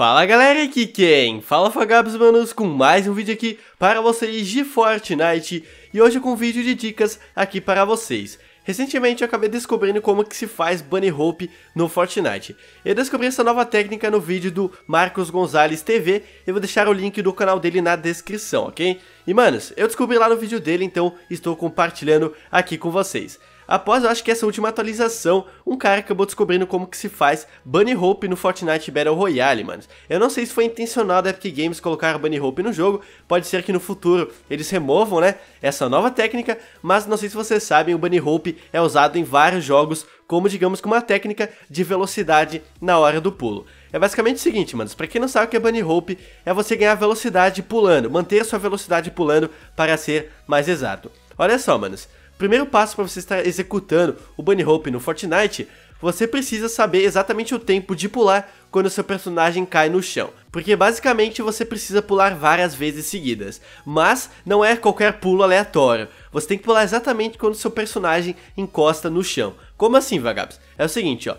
Fala galera, aqui quem? Fala Fagabs Manos com mais um vídeo aqui para vocês de Fortnite e hoje com um vídeo de dicas aqui para vocês. Recentemente eu acabei descobrindo como que se faz Bunny Hope no Fortnite. Eu descobri essa nova técnica no vídeo do Marcos Gonzalez TV, eu vou deixar o link do canal dele na descrição, ok? E manos, eu descobri lá no vídeo dele, então estou compartilhando aqui com vocês. Após, eu acho que essa última atualização, um cara acabou descobrindo como que se faz Bunny Hope no Fortnite Battle Royale, mano. Eu não sei se foi intencional da Epic Games colocar Bunny Hope no jogo, pode ser que no futuro eles removam, né, essa nova técnica, mas não sei se vocês sabem, o Bunny Hope é usado em vários jogos como digamos com uma técnica de velocidade na hora do pulo. É basicamente o seguinte, manos, pra quem não sabe o que é bunny hope, é você ganhar velocidade pulando, manter sua velocidade pulando para ser mais exato. Olha só, manos, primeiro passo para você estar executando o Bunny Hope no Fortnite, você precisa saber exatamente o tempo de pular quando seu personagem cai no chão. Porque basicamente você precisa pular várias vezes seguidas, mas não é qualquer pulo aleatório. Você tem que pular exatamente quando seu personagem encosta no chão. Como assim, vagabos? É o seguinte, ó.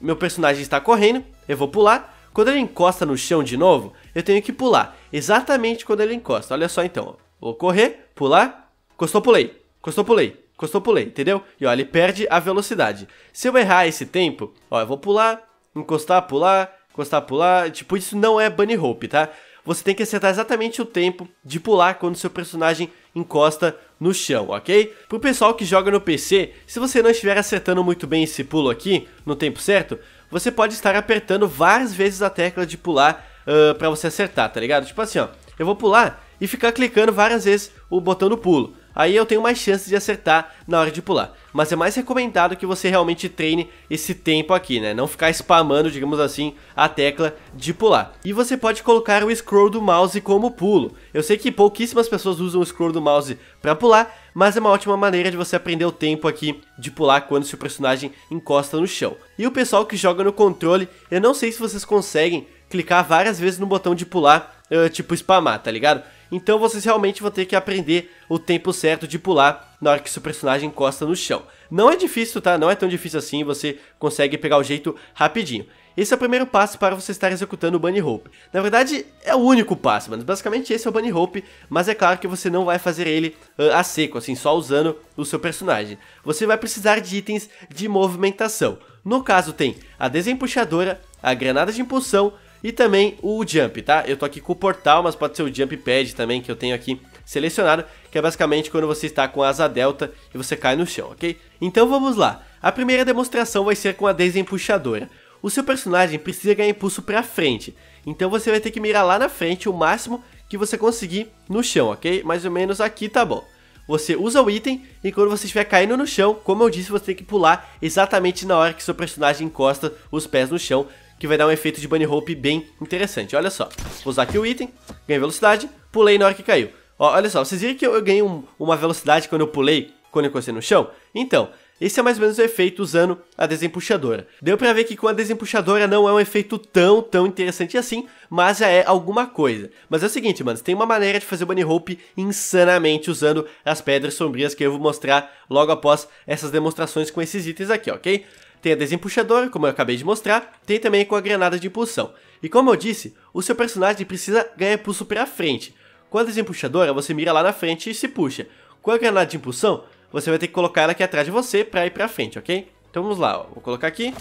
Meu personagem está correndo, eu vou pular. Quando ele encosta no chão de novo, eu tenho que pular. Exatamente quando ele encosta. Olha só então, ó. Vou correr, pular, encostou, pulei. Encostou, pulei. Encostou, pulei, entendeu? E ó, ele perde a velocidade. Se eu errar esse tempo, ó, eu vou pular, encostar, pular, encostar, pular. Tipo, isso não é bunny hope, tá? Você tem que acertar exatamente o tempo de pular quando seu personagem encosta no chão, ok? Pro pessoal que joga no PC, se você não estiver acertando muito bem esse pulo aqui, no tempo certo, você pode estar apertando várias vezes a tecla de pular uh, para você acertar, tá ligado? Tipo assim, ó, eu vou pular e ficar clicando várias vezes o botão do pulo aí eu tenho mais chances de acertar na hora de pular. Mas é mais recomendado que você realmente treine esse tempo aqui, né? Não ficar spamando, digamos assim, a tecla de pular. E você pode colocar o scroll do mouse como pulo. Eu sei que pouquíssimas pessoas usam o scroll do mouse para pular, mas é uma ótima maneira de você aprender o tempo aqui de pular quando seu personagem encosta no chão. E o pessoal que joga no controle, eu não sei se vocês conseguem clicar várias vezes no botão de pular, eh, tipo spamar, tá ligado? Então vocês realmente vão ter que aprender o tempo certo de pular na hora que seu personagem encosta no chão. Não é difícil, tá? Não é tão difícil assim, você consegue pegar o jeito rapidinho. Esse é o primeiro passo para você estar executando o Bunny Hope. Na verdade, é o único passo, mano. Basicamente esse é o Bunny Hope, mas é claro que você não vai fazer ele uh, a seco, assim, só usando o seu personagem. Você vai precisar de itens de movimentação. No caso tem a desempuxadora, a granada de impulsão, e também o Jump, tá? Eu tô aqui com o portal, mas pode ser o Jump Pad também que eu tenho aqui selecionado, que é basicamente quando você está com a asa delta e você cai no chão, ok? Então vamos lá. A primeira demonstração vai ser com a desempuxadora. O seu personagem precisa ganhar impulso para frente, então você vai ter que mirar lá na frente o máximo que você conseguir no chão, ok? Mais ou menos aqui tá bom. Você usa o item e quando você estiver caindo no chão, como eu disse, você tem que pular exatamente na hora que seu personagem encosta os pés no chão que vai dar um efeito de bunny hope bem interessante. Olha só, vou usar aqui o item, ganhei velocidade, pulei na hora que caiu. Ó, olha só, vocês viram que eu, eu ganhei um, uma velocidade quando eu pulei, quando eu encostei no chão? Então, esse é mais ou menos o efeito usando a desempuxadora. Deu pra ver que com a desempuxadora não é um efeito tão, tão interessante assim, mas já é alguma coisa. Mas é o seguinte, mano, tem uma maneira de fazer o Bunny Hope insanamente usando as pedras sombrias que eu vou mostrar logo após essas demonstrações com esses itens aqui, ok? Tem a desempuxadora, como eu acabei de mostrar, tem também com a granada de impulsão. E como eu disse, o seu personagem precisa ganhar impulso para frente. Com a desempuxadora, você mira lá na frente e se puxa. Com a granada de impulsão, você vai ter que colocar ela aqui atrás de você para ir para frente, ok? Então vamos lá, ó. vou colocar aqui.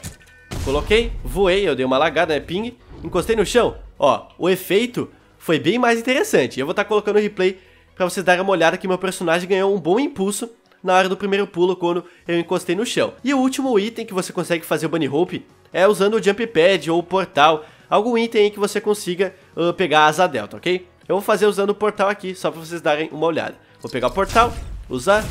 Coloquei, voei, eu dei uma lagada, né, ping. Encostei no chão, ó, o efeito foi bem mais interessante. Eu vou estar tá colocando o replay para vocês darem uma olhada que meu personagem ganhou um bom impulso na hora do primeiro pulo quando eu encostei no chão. E o último item que você consegue fazer o bunny hope é usando o jump pad ou o portal, algum item que você consiga uh, pegar a asa delta, ok? Eu vou fazer usando o portal aqui, só pra vocês darem uma olhada. Vou pegar o portal, usar,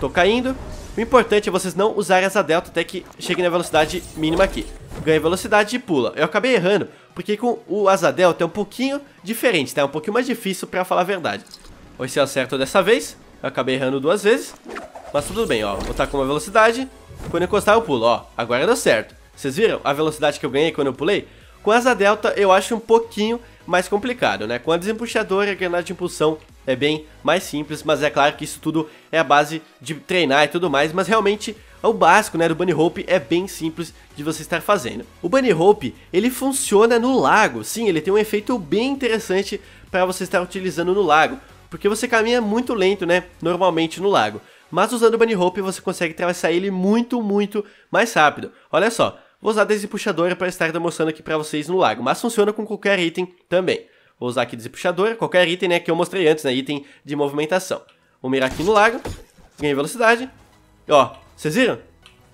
tô caindo. O importante é vocês não usarem asa delta até que cheguem na velocidade mínima aqui. Ganha velocidade e pula. Eu acabei errando, porque com o asa delta é um pouquinho diferente, tá? É um pouquinho mais difícil pra falar a verdade. Vou se eu acerto dessa vez, eu acabei errando duas vezes. Mas tudo bem, ó. Vou estar tá com uma velocidade. Quando eu encostar, eu pulo, ó. Agora deu certo. Vocês viram a velocidade que eu ganhei quando eu pulei? Com asa delta, eu acho um pouquinho mais complicado, né? Com a desempuxadora, a granada de impulsão é bem mais simples, mas é claro que isso tudo é a base de treinar e tudo mais, mas realmente é o básico, né, do Bunny Hope é bem simples de você estar fazendo. O Bunny Hope, ele funciona no lago, sim, ele tem um efeito bem interessante para você estar utilizando no lago, porque você caminha muito lento, né, normalmente no lago mas usando o Bunny Hope você consegue atravessar ele muito, muito mais rápido. Olha só, vou usar a desempuxadora para estar demonstrando aqui para vocês no lago, mas funciona com qualquer item também. Vou usar aqui desempuxadora, qualquer item né, que eu mostrei antes, né, item de movimentação. Vou mirar aqui no lago, ganhei velocidade, ó, vocês viram?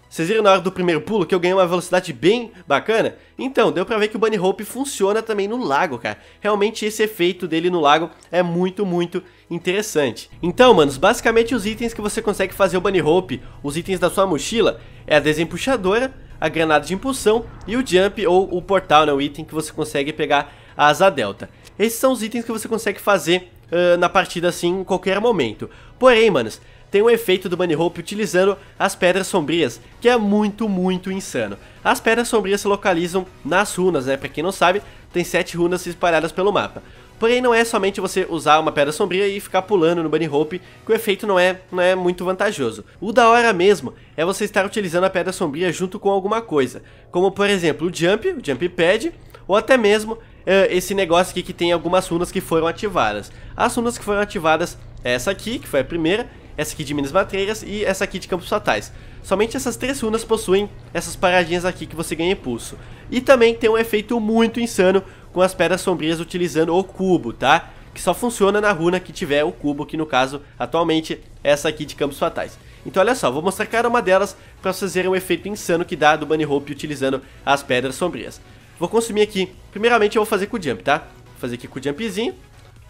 Vocês viram na hora do primeiro pulo que eu ganhei uma velocidade bem bacana? Então, deu pra ver que o Bunny Hope funciona também no lago, cara. Realmente esse efeito dele no lago é muito, muito interessante. Então, manos, basicamente os itens que você consegue fazer o Bunny Hope, os itens da sua mochila, é a desempuxadora, a granada de impulsão e o jump ou o portal, né, o item que você consegue pegar a asa delta. Esses são os itens que você consegue fazer uh, na partida assim em qualquer momento. Porém, manos, tem o um efeito do Bunny Hope utilizando as pedras sombrias, que é muito, muito insano. As pedras sombrias se localizam nas runas, né? Pra quem não sabe, tem 7 runas espalhadas pelo mapa. Porém, não é somente você usar uma pedra sombria e ficar pulando no Bunny Hope, que o efeito não é, não é muito vantajoso. O da hora mesmo é você estar utilizando a pedra sombria junto com alguma coisa, como por exemplo o Jump, o Jump Pad, ou até mesmo eh, esse negócio aqui que tem algumas runas que foram ativadas. As runas que foram ativadas é essa aqui, que foi a primeira, essa aqui de Minas Matreiras e essa aqui de Campos Fatais. Somente essas três runas possuem essas paradinhas aqui que você ganha impulso. E também tem um efeito muito insano com as pedras sombrias utilizando o cubo, tá? Que só funciona na runa que tiver o cubo, que no caso, atualmente, é essa aqui de Campos Fatais. Então olha só, vou mostrar cada uma delas para vocês verem o efeito insano que dá do Bunny Hope utilizando as pedras sombrias. Vou consumir aqui, primeiramente eu vou fazer com o jump, tá? Vou fazer aqui com o jumpzinho.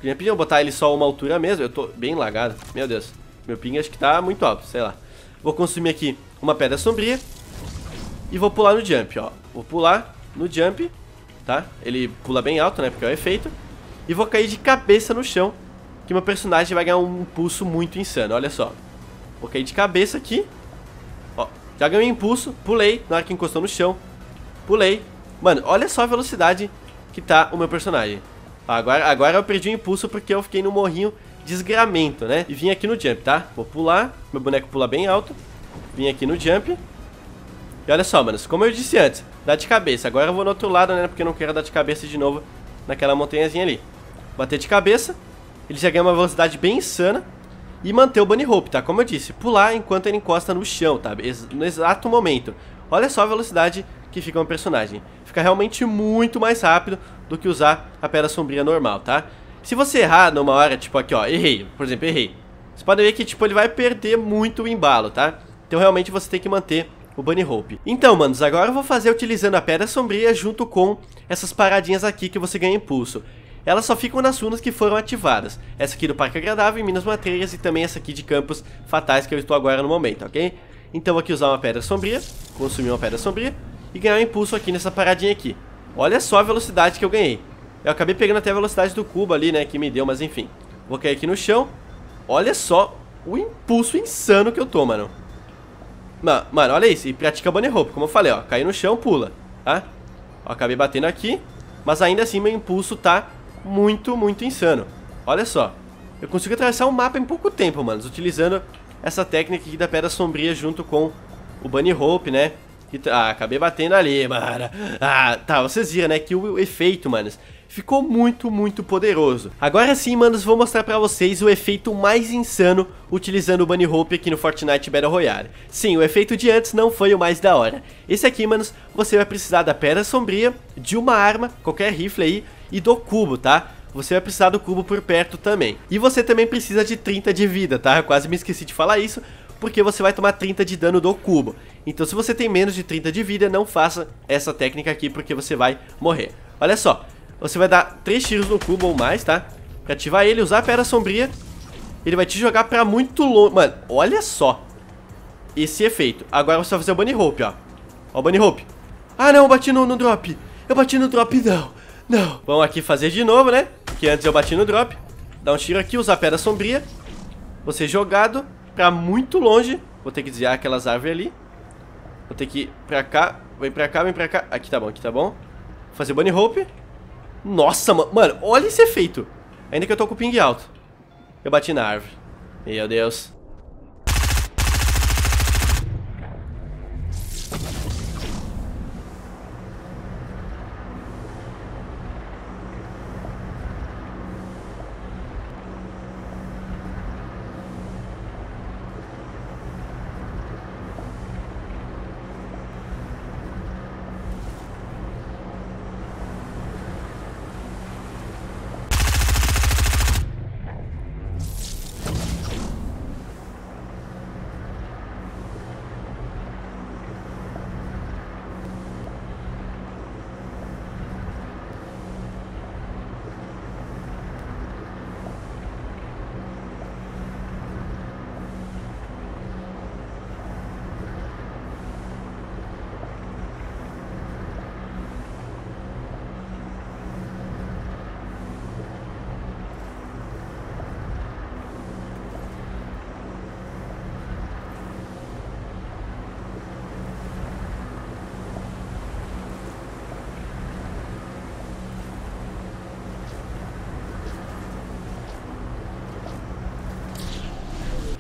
Jumpzinho, vou botar ele só uma altura mesmo, eu tô bem lagado, meu Deus. Meu ping acho que tá muito alto, sei lá. Vou consumir aqui uma pedra sombria. E vou pular no jump, ó. Vou pular no jump, tá? Ele pula bem alto, né? Porque é o efeito. E vou cair de cabeça no chão. Que meu personagem vai ganhar um impulso muito insano, olha só. Vou cair de cabeça aqui. Ó, já ganhei impulso, pulei na hora que encostou no chão. Pulei. Mano, olha só a velocidade que tá o meu personagem. Agora, agora eu perdi o impulso porque eu fiquei no morrinho desgramento, né? E vim aqui no jump, tá? Vou pular, meu boneco pula bem alto. Vim aqui no jump. E olha só, manos, como eu disse antes, dá de cabeça. Agora eu vou no outro lado, né, porque eu não quero dar de cabeça de novo naquela montanhazinha ali. Bater de cabeça, ele já ganha uma velocidade bem insana. E manter o bunny rope, tá? Como eu disse, pular enquanto ele encosta no chão, tá? No exato momento. Olha só a velocidade que fica um personagem. Fica realmente muito mais rápido do que usar a Pedra Sombria normal, tá? Se você errar numa hora, tipo aqui, ó, errei, por exemplo, errei. Você pode ver que, tipo, ele vai perder muito o embalo, tá? Então, realmente, você tem que manter o Bunny Hope. Então, manos, agora eu vou fazer utilizando a Pedra Sombria junto com essas paradinhas aqui que você ganha impulso. Elas só ficam nas runas que foram ativadas. Essa aqui do Parque Agradável, em Minas Matreias e também essa aqui de Campos Fatais que eu estou agora no momento, ok? Então vou aqui usar uma Pedra Sombria, consumir uma Pedra Sombria e ganhar um impulso aqui nessa paradinha aqui. Olha só a velocidade que eu ganhei. Eu acabei pegando até a velocidade do cubo ali, né, que me deu, mas enfim. Vou cair aqui no chão. Olha só o impulso insano que eu tô, mano. Mano, mano olha isso. E pratica bunny rope, como eu falei, ó. Cair no chão, pula, tá? Ó, acabei batendo aqui. Mas ainda assim, meu impulso tá muito, muito insano. Olha só. Eu consigo atravessar o um mapa em pouco tempo, mano. Utilizando essa técnica aqui da pedra sombria junto com o bunny rope, né? Ah, acabei batendo ali, mano. Ah, tá, vocês viram, né? Que o efeito, manos, Ficou muito, muito poderoso. Agora sim, manos, vou mostrar pra vocês o efeito mais insano utilizando o Bunny Hope aqui no Fortnite Battle Royale. Sim, o efeito de antes não foi o mais da hora. Esse aqui, manos, você vai precisar da Pedra Sombria, de uma arma, qualquer rifle aí, e do cubo, tá? você vai precisar do cubo por perto também. E você também precisa de 30 de vida, tá? Eu quase me esqueci de falar isso, porque você vai tomar 30 de dano do cubo. Então se você tem menos de 30 de vida, não faça essa técnica aqui, porque você vai morrer. Olha só, você vai dar três tiros no cubo ou mais, tá? Pra ativar ele, usar a Pedra Sombria. Ele vai te jogar pra muito longe. Mano, olha só esse efeito. Agora você vai fazer o Bunny Hope, ó. Ó o Bunny Hope. Ah, não, eu bati no, no drop. Eu bati no drop, não. Não. Vamos aqui fazer de novo, né? Que antes eu bati no drop. Dá um tiro aqui, usar a Pedra Sombria. Você jogado pra muito longe. Vou ter que desviar aquelas árvores ali. Vou ter que ir pra cá. Vem pra cá, vem pra cá. Aqui tá bom, aqui tá bom. Vou fazer Bunny Hope. Nossa, mano. Mano, olha esse efeito. Ainda que eu tô com o ping alto. Eu bati na árvore. Meu Deus.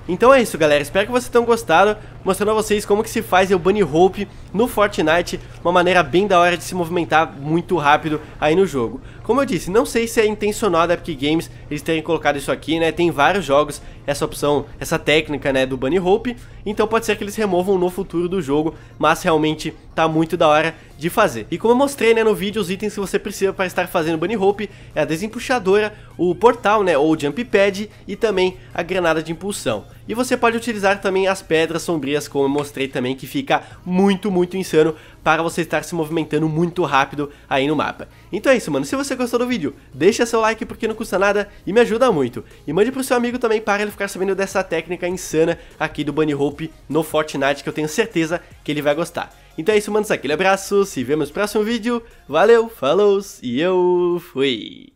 Então é isso, galera. Espero que vocês tenham gostado mostrando a vocês como que se faz o Bunny Hope no Fortnite, uma maneira bem da hora de se movimentar muito rápido aí no jogo. Como eu disse, não sei se é intencional da Epic Games eles terem colocado isso aqui, né? Tem vários jogos essa opção, essa técnica, né, do Bunny Hope, então pode ser que eles removam no futuro do jogo, mas realmente tá muito da hora de fazer. E como eu mostrei, né, no vídeo, os itens que você precisa para estar fazendo Bunny Hope é a desempuxadora, o portal, né, ou o jump pad e também a granada de impulsão. E você pode utilizar também as pedras sombrias categorias, como eu mostrei também, que fica muito, muito insano para você estar se movimentando muito rápido aí no mapa. Então é isso, mano. Se você gostou do vídeo, deixa seu like porque não custa nada e me ajuda muito. E mande pro seu amigo também para ele ficar sabendo dessa técnica insana aqui do Bunny Hope no Fortnite, que eu tenho certeza que ele vai gostar. Então é isso, mano, Aquele abraço, se vemos no próximo vídeo. Valeu, falou e eu fui!